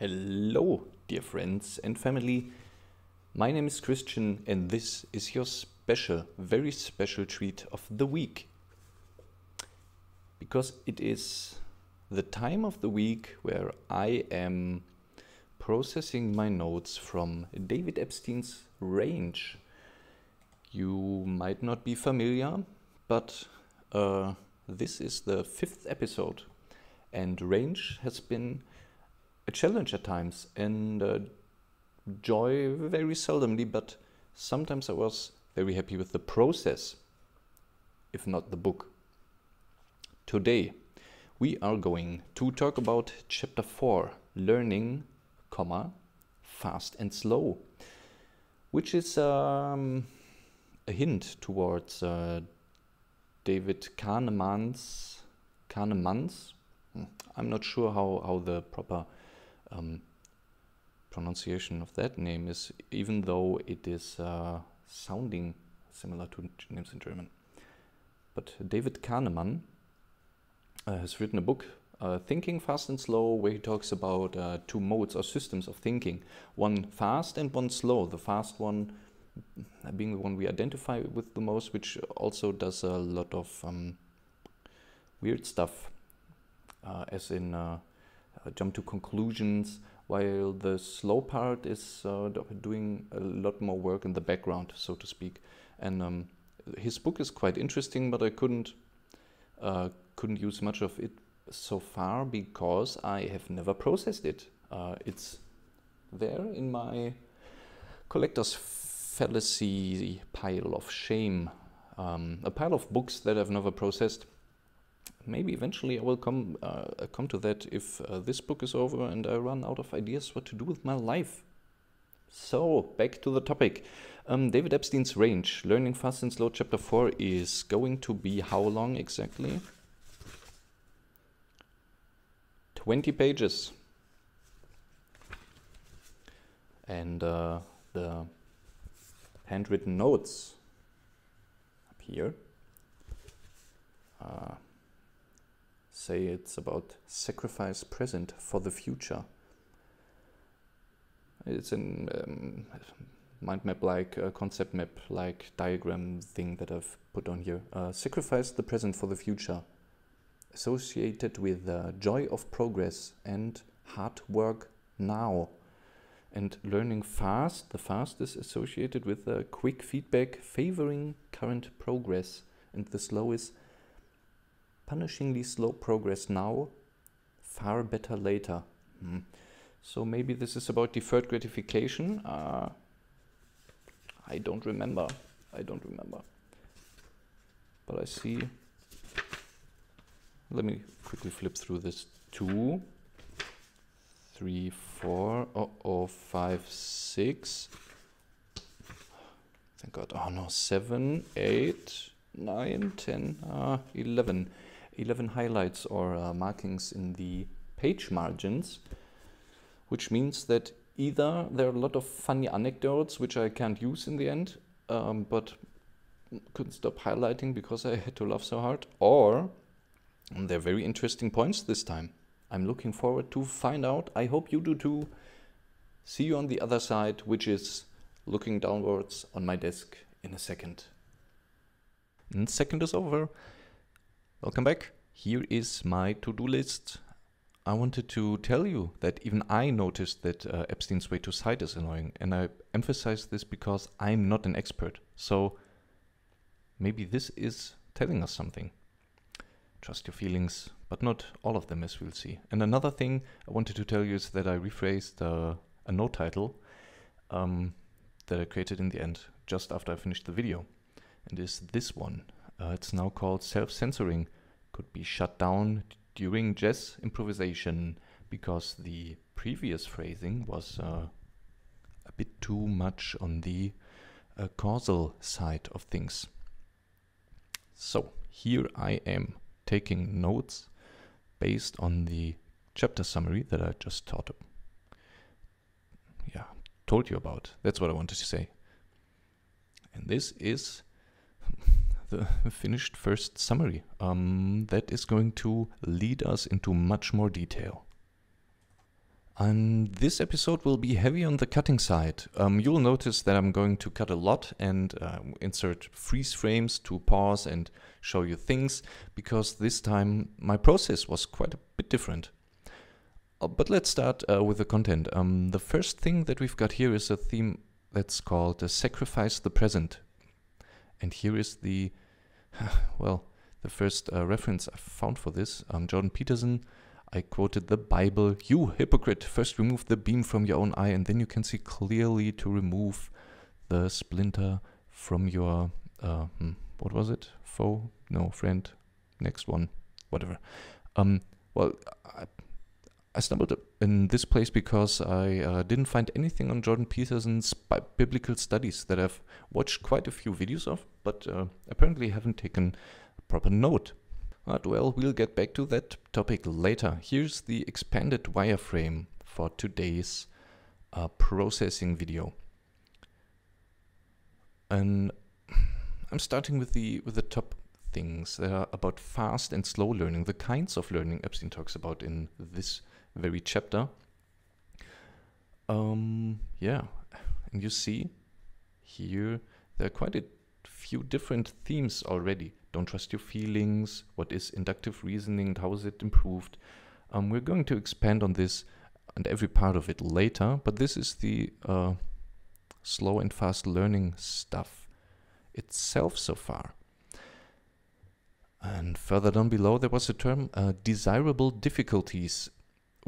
Hello, dear friends and family. My name is Christian, and this is your special, very special treat of the week. Because it is the time of the week where I am processing my notes from David Epstein's range. You might not be familiar, but uh, this is the fifth episode, and range has been a challenge at times and uh, joy very seldomly, but sometimes I was very happy with the process, if not the book. Today, we are going to talk about chapter 4 learning comma fast and slow which is um, a hint towards uh, david kahneman's kahneman's hmm, i'm not sure how, how the proper um, pronunciation of that name is, even though it is uh, sounding similar to names in German. But David Kahneman uh, has written a book, uh, Thinking Fast and Slow, where he talks about uh, two modes or systems of thinking one fast and one slow. The fast one being the one we identify with the most, which also does a lot of um, weird stuff, uh, as in uh, uh, jump to conclusions, while the slow part is uh, doing a lot more work in the background, so to speak. And um, his book is quite interesting, but I couldn't uh, couldn't use much of it so far because I have never processed it. Uh, it's there in my collector's fallacy pile of shame, um, a pile of books that I've never processed maybe eventually I will come uh, come to that if uh, this book is over and I run out of ideas what to do with my life. So back to the topic. Um, David Epstein's range, learning fast and slow, chapter four is going to be how long exactly? Twenty pages. And uh, the handwritten notes up here. Uh, say it's about sacrifice present for the future. It's a um, mind map like uh, concept map like diagram thing that I've put on here. Uh, sacrifice the present for the future, associated with uh, joy of progress and hard work now. And learning fast, the fast is associated with uh, quick feedback favoring current progress, and the slow is punishingly slow progress now, far better later. Hmm. So maybe this is about deferred gratification. Uh, I don't remember. I don't remember. But I see. Let me quickly flip through this. Two, three, four, oh, oh, five, six. Thank God. Oh no, seven, eight, nine, ten, uh, eleven. 11 highlights or uh, markings in the page margins, which means that either there are a lot of funny anecdotes which I can't use in the end, um, but couldn't stop highlighting because I had to laugh so hard, or they're very interesting points this time. I'm looking forward to find out. I hope you do too. See you on the other side, which is looking downwards on my desk in a second. And second is over. Welcome back. Here is my to-do list. I wanted to tell you that even I noticed that uh, Epstein's way to site is annoying, and I emphasize this because I'm not an expert. So maybe this is telling us something. Trust your feelings, but not all of them, as we'll see. And another thing I wanted to tell you is that I rephrased uh, a note title um, that I created in the end, just after I finished the video, and is this one uh, it's now called self-censoring, could be shut down during jazz improvisation because the previous phrasing was uh, a bit too much on the uh, causal side of things. So here I am taking notes based on the chapter summary that I just taught. Yeah, told you about. That's what I wanted to say. And this is the finished first summary. Um, that is going to lead us into much more detail. And this episode will be heavy on the cutting side. Um, you'll notice that I'm going to cut a lot and uh, insert freeze frames to pause and show you things, because this time my process was quite a bit different. Uh, but let's start uh, with the content. Um, the first thing that we've got here is a theme that's called uh, Sacrifice the Present. And here is the, well, the first uh, reference I found for this. Um, Jordan Peterson, I quoted the Bible, You hypocrite, first remove the beam from your own eye, and then you can see clearly to remove the splinter from your, uh, hmm, what was it? Foe? No, friend. Next one. Whatever. Um, well, I, I stumbled in this place because I uh, didn't find anything on Jordan Peterson's biblical studies that I've watched quite a few videos of, but uh, apparently haven't taken proper note. But well, we'll get back to that topic later. Here's the expanded wireframe for today's uh, processing video. And I'm starting with the with the top things that are about fast and slow learning, the kinds of learning Epstein talks about in this very chapter. Um, yeah, and you see here there are quite a few different themes already. Don't trust your feelings, what is inductive reasoning, how is it improved. Um, we're going to expand on this and every part of it later, but this is the uh, slow and fast learning stuff itself so far. And further down below, there was a term uh, desirable difficulties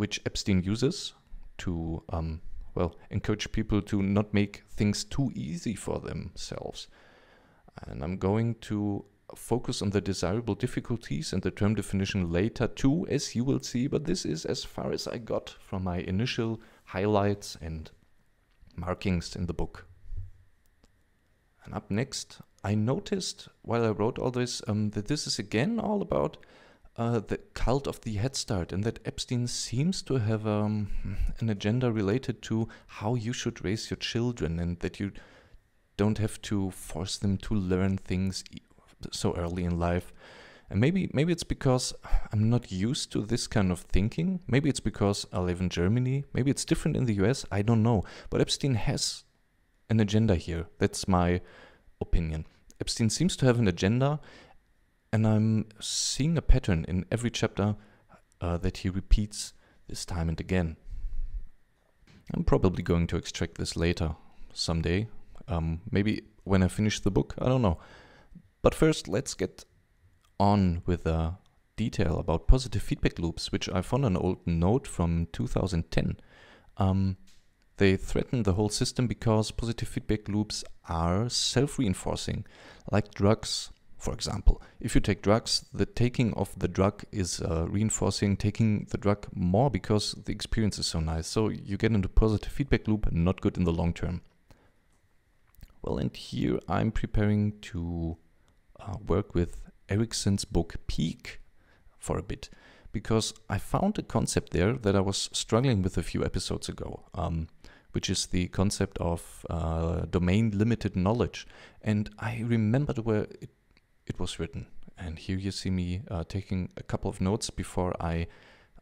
which Epstein uses to, um, well, encourage people to not make things too easy for themselves. And I'm going to focus on the desirable difficulties and the term definition later too, as you will see, but this is as far as I got from my initial highlights and markings in the book. And up next, I noticed while I wrote all this um, that this is again all about uh, the cult of the head start and that Epstein seems to have um, an agenda related to how you should raise your children and that you don't have to force them to learn things so early in life. And maybe maybe it's because I'm not used to this kind of thinking. Maybe it's because I live in Germany. Maybe it's different in the US. I don't know. But Epstein has an agenda here. That's my opinion. Epstein seems to have an agenda and I'm seeing a pattern in every chapter uh, that he repeats this time and again. I'm probably going to extract this later, someday. Um, maybe when I finish the book, I don't know. But first, let's get on with the detail about positive feedback loops, which I found an old note from 2010. Um, they threaten the whole system because positive feedback loops are self-reinforcing, like drugs for example. If you take drugs, the taking of the drug is uh, reinforcing taking the drug more because the experience is so nice. So you get into positive feedback loop, not good in the long term. Well, and here I'm preparing to uh, work with Erickson's book Peak for a bit because I found a concept there that I was struggling with a few episodes ago, um, which is the concept of uh, domain limited knowledge. And I remembered where it it was written. And here you see me uh, taking a couple of notes before I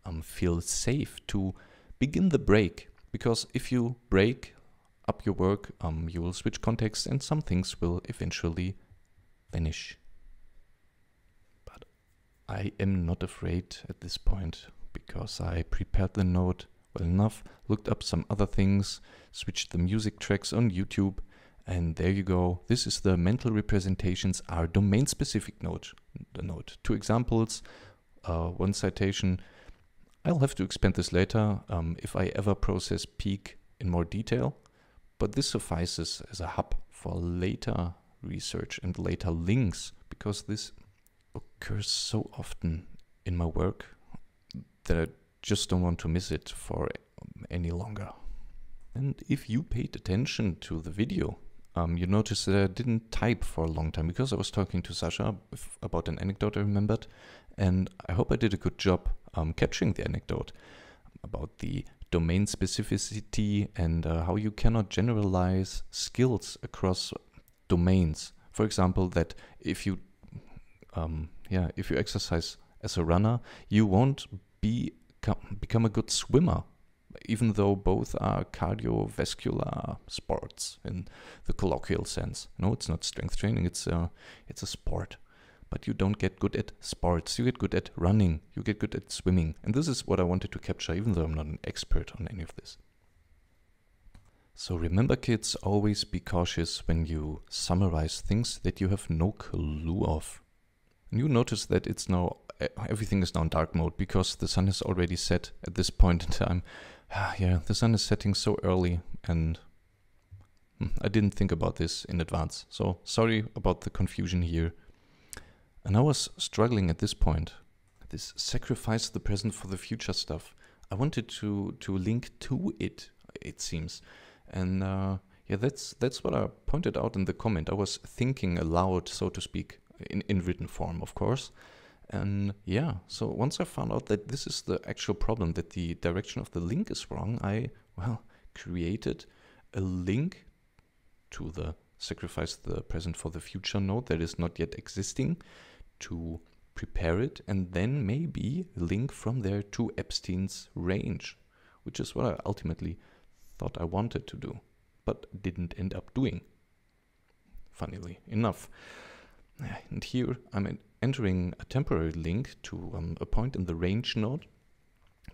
um, feel safe to begin the break. Because if you break up your work, um, you will switch context and some things will eventually vanish. But I am not afraid at this point because I prepared the note well enough, looked up some other things, switched the music tracks on YouTube, and there you go. This is the mental representations are domain specific node. node. Two examples, uh, one citation. I'll have to expand this later um, if I ever process peak in more detail, but this suffices as a hub for later research and later links because this occurs so often in my work that I just don't want to miss it for any longer. And if you paid attention to the video um, you notice that I didn't type for a long time because I was talking to Sasha about an anecdote I remembered, and I hope I did a good job um, capturing the anecdote about the domain specificity and uh, how you cannot generalize skills across domains. For example, that if you, um, yeah, if you exercise as a runner, you won't be become a good swimmer even though both are cardiovascular sports in the colloquial sense. No, it's not strength training, it's a, uh, it's a sport. But you don't get good at sports, you get good at running, you get good at swimming. And this is what I wanted to capture, even though I'm not an expert on any of this. So remember kids, always be cautious when you summarize things that you have no clue of. And you notice that it's now everything is now in dark mode because the sun has already set at this point in time. yeah, the sun is setting so early and hmm, I didn't think about this in advance. So sorry about the confusion here. And I was struggling at this point. This sacrifice the present for the future stuff. I wanted to to link to it, it seems. And uh, yeah, that's that's what I pointed out in the comment. I was thinking aloud, so to speak, in, in written form, of course. And yeah, so once I found out that this is the actual problem, that the direction of the link is wrong, I, well, created a link to the sacrifice the present for the future node that is not yet existing to prepare it and then maybe link from there to Epstein's range, which is what I ultimately thought I wanted to do, but didn't end up doing, funnily enough. And here I'm entering a temporary link to um, a point in the range node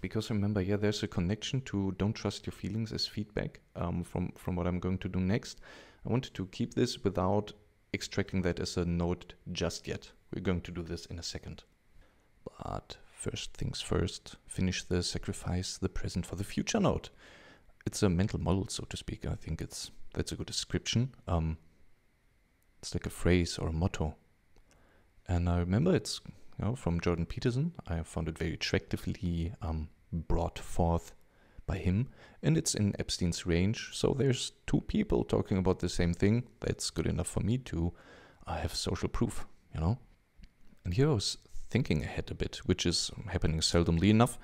because remember, yeah, there's a connection to don't trust your feelings as feedback um, from, from what I'm going to do next. I wanted to keep this without extracting that as a node just yet. We're going to do this in a second. But first things first, finish the sacrifice the present for the future node. It's a mental model, so to speak. I think it's that's a good description. Um, it's like a phrase or a motto and I remember it's you know, from Jordan Peterson. I found it very attractively um, brought forth by him, and it's in Epstein's range. So there's two people talking about the same thing. That's good enough for me to uh, have social proof, you know. And here I was thinking ahead a bit, which is happening seldomly enough.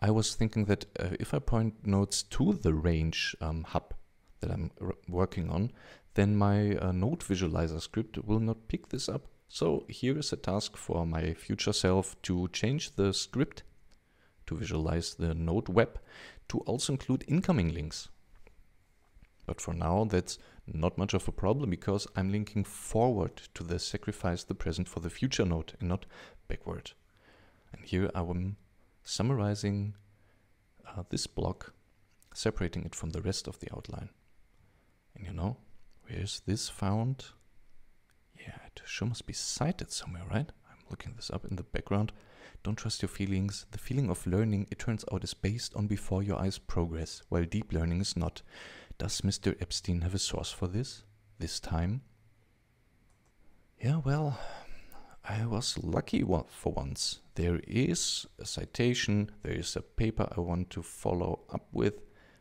I was thinking that uh, if I point nodes to the range um, hub that I'm working on, then my uh, node visualizer script will not pick this up so here is a task for my future self to change the script to visualize the node web to also include incoming links. But for now, that's not much of a problem because I'm linking forward to the sacrifice the present for the future node and not backward. And here I am summarizing uh, this block, separating it from the rest of the outline. And you know, where's this found? Yeah, it sure must be cited somewhere, right? I'm looking this up in the background. Don't trust your feelings. The feeling of learning, it turns out, is based on before your eyes progress, while deep learning is not. Does Mr. Epstein have a source for this? This time? Yeah, well, I was lucky for once. There is a citation, there is a paper I want to follow up with,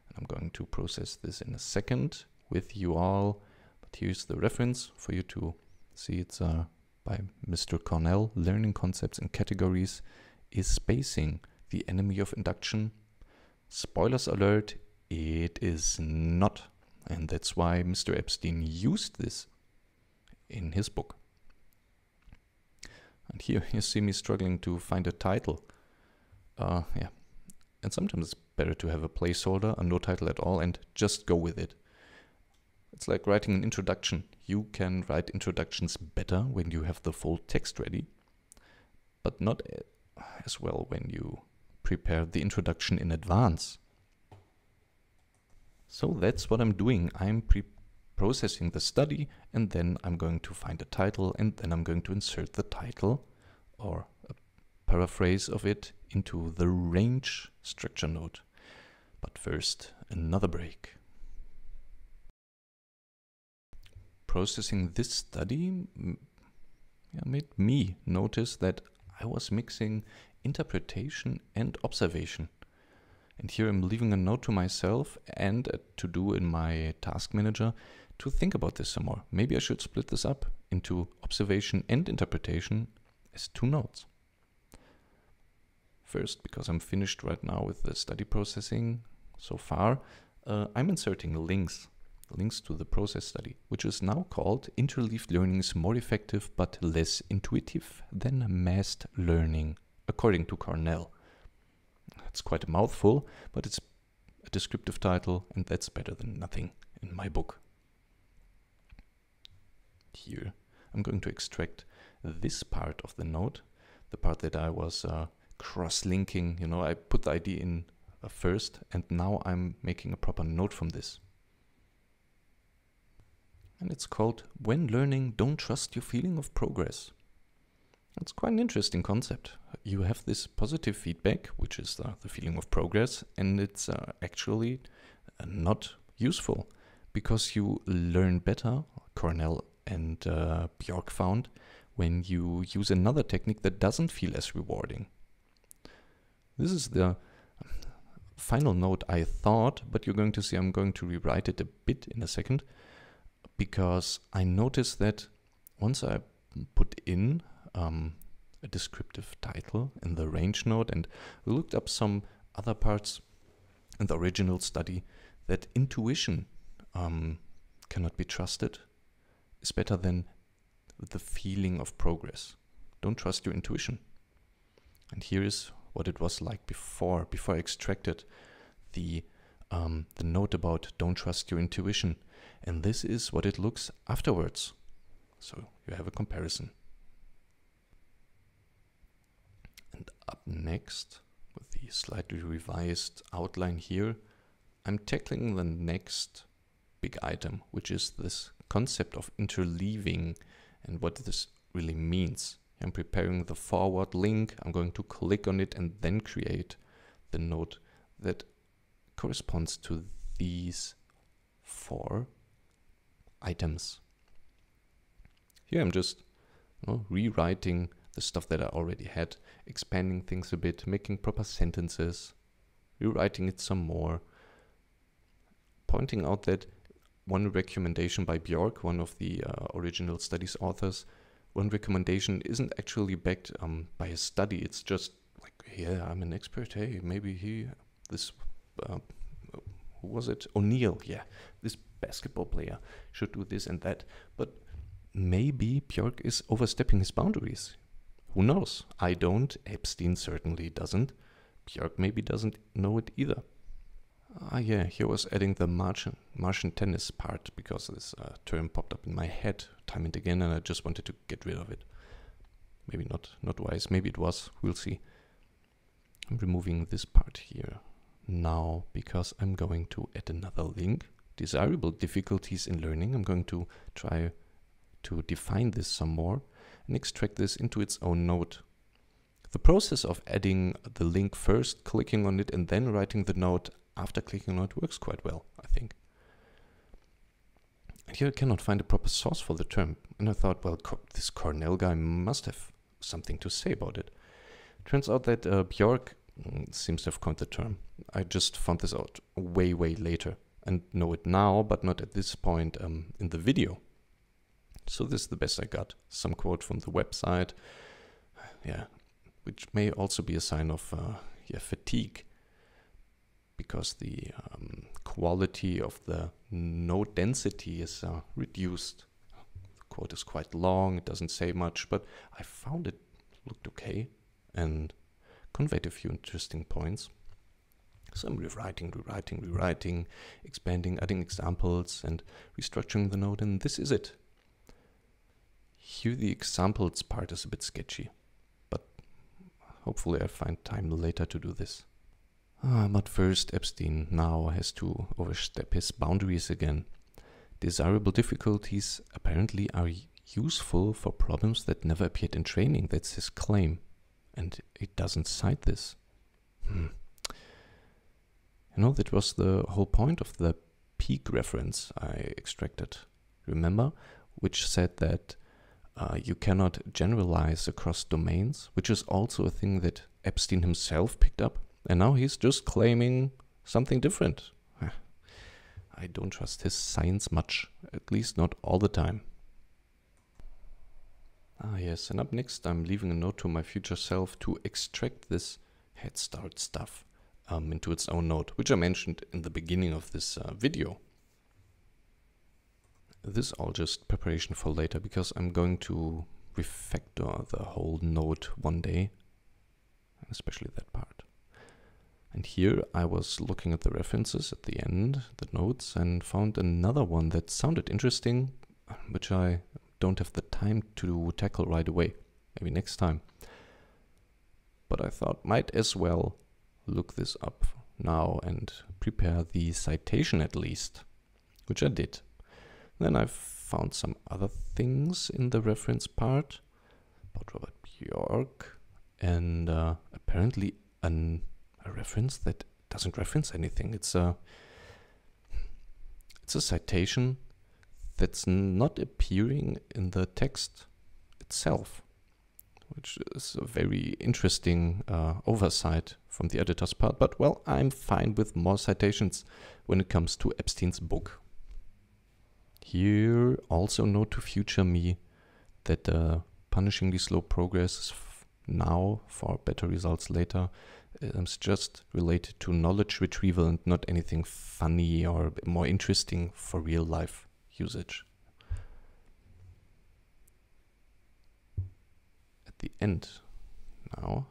and I'm going to process this in a second with you all. But here's the reference for you to see it's uh, by Mr. Cornell, learning concepts and categories is spacing the enemy of induction. Spoilers alert, it is not. And that's why Mr. Epstein used this in his book. And here you see me struggling to find a title. Uh, yeah. And sometimes it's better to have a placeholder and no title at all and just go with it. It's like writing an introduction. You can write introductions better when you have the full text ready, but not as well when you prepare the introduction in advance. So that's what I'm doing. I'm pre processing the study and then I'm going to find a title and then I'm going to insert the title or a paraphrase of it into the range structure node. But first, another break. processing this study made me notice that I was mixing interpretation and observation. And here I'm leaving a note to myself and a to-do in my task manager to think about this some more. Maybe I should split this up into observation and interpretation as two notes. First, because I'm finished right now with the study processing so far, uh, I'm inserting links links to the process study, which is now called interleaved learning is more effective but less intuitive than massed learning, according to Cornell. It's quite a mouthful, but it's a descriptive title, and that's better than nothing in my book. Here, I'm going to extract this part of the note, the part that I was uh, cross-linking, you know, I put the idea in uh, first, and now I'm making a proper note from this and it's called When Learning Don't Trust Your Feeling of Progress. It's quite an interesting concept. You have this positive feedback, which is the, the feeling of progress, and it's uh, actually uh, not useful because you learn better, Cornell and uh, Bjork found, when you use another technique that doesn't feel as rewarding. This is the um, final note I thought, but you're going to see I'm going to rewrite it a bit in a second because I noticed that once I put in um, a descriptive title in the range node and looked up some other parts in the original study that intuition um, cannot be trusted is better than the feeling of progress. Don't trust your intuition. And here is what it was like before, before I extracted the, um, the note about don't trust your intuition and this is what it looks afterwards. So you have a comparison. And up next, with the slightly revised outline here, I'm tackling the next big item, which is this concept of interleaving and what this really means. I'm preparing the forward link, I'm going to click on it and then create the node that corresponds to these four items. Here I'm just you know, rewriting the stuff that I already had, expanding things a bit, making proper sentences, rewriting it some more, pointing out that one recommendation by Bjork, one of the uh, original studies authors, one recommendation isn't actually backed um, by a study. It's just like, yeah, I'm an expert. Hey, maybe he, this, uh, who was it? O'Neill. Yeah, this basketball player should do this and that. But maybe Björk is overstepping his boundaries. Who knows? I don't. Epstein certainly doesn't. Björk maybe doesn't know it either. Ah, yeah, here was adding the Martian, Martian tennis part because this uh, term popped up in my head time and again, and I just wanted to get rid of it. Maybe not, not wise. Maybe it was. We'll see. I'm removing this part here now because I'm going to add another link desirable difficulties in learning. I'm going to try to define this some more and extract this into its own node. The process of adding the link first, clicking on it, and then writing the note after clicking on it works quite well, I think. And here I cannot find a proper source for the term, and I thought, well, co this Cornell guy must have something to say about it. Turns out that uh, Bjork mm, seems to have coined the term. I just found this out way, way later and know it now, but not at this point um, in the video. So this is the best I got. Some quote from the website, yeah, which may also be a sign of uh, yeah fatigue, because the um, quality of the node density is uh, reduced. The quote is quite long; it doesn't say much, but I found it looked okay and conveyed a few interesting points some rewriting, rewriting, rewriting, expanding, adding examples, and restructuring the node, and this is it. Here the examples part is a bit sketchy, but hopefully I'll find time later to do this. Ah, but first Epstein now has to overstep his boundaries again. Desirable difficulties apparently are useful for problems that never appeared in training, that's his claim. And it doesn't cite this. Hmm. No, that was the whole point of the peak reference I extracted, remember? Which said that uh, you cannot generalize across domains, which is also a thing that Epstein himself picked up. And now he's just claiming something different. I don't trust his science much, at least not all the time. Ah yes, and up next I'm leaving a note to my future self to extract this head start stuff um, into its own node, which I mentioned in the beginning of this uh, video. This all just preparation for later because I'm going to refactor the whole node one day, especially that part. And here I was looking at the references at the end, the notes, and found another one that sounded interesting, which I don't have the time to tackle right away. Maybe next time. But I thought might as well look this up now and prepare the citation at least, which I did. Then I found some other things in the reference part about Robert Bjork and uh, apparently an, a reference that doesn't reference anything. It's a it's a citation that's not appearing in the text itself which is a very interesting uh, oversight from the editor's part. But well, I'm fine with more citations when it comes to Epstein's book. Here, also note to future me that uh, the punishingly slow progress now for better results later um, is just related to knowledge retrieval and not anything funny or more interesting for real life usage. the end. Now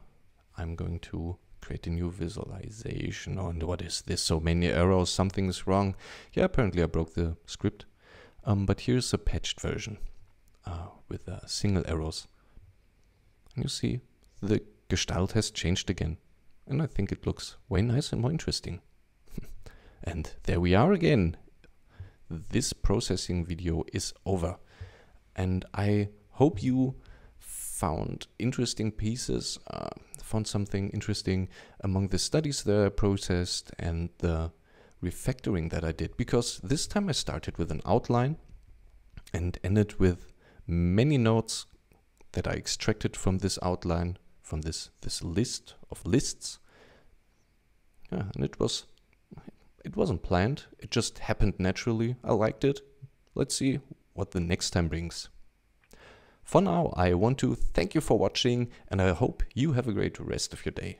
I'm going to create a new visualization. Oh, and what is this? So many errors, something is wrong. Yeah, apparently I broke the script. Um, but here's a patched version uh, with uh, single arrows. And you see the gestalt has changed again. And I think it looks way nice and more interesting. and there we are again. This processing video is over. And I hope you found interesting pieces, uh, found something interesting among the studies that I processed and the refactoring that I did, because this time I started with an outline and ended with many notes that I extracted from this outline, from this, this list of lists. Yeah, and it was, it wasn't planned. It just happened naturally. I liked it. Let's see what the next time brings. For now, I want to thank you for watching and I hope you have a great rest of your day.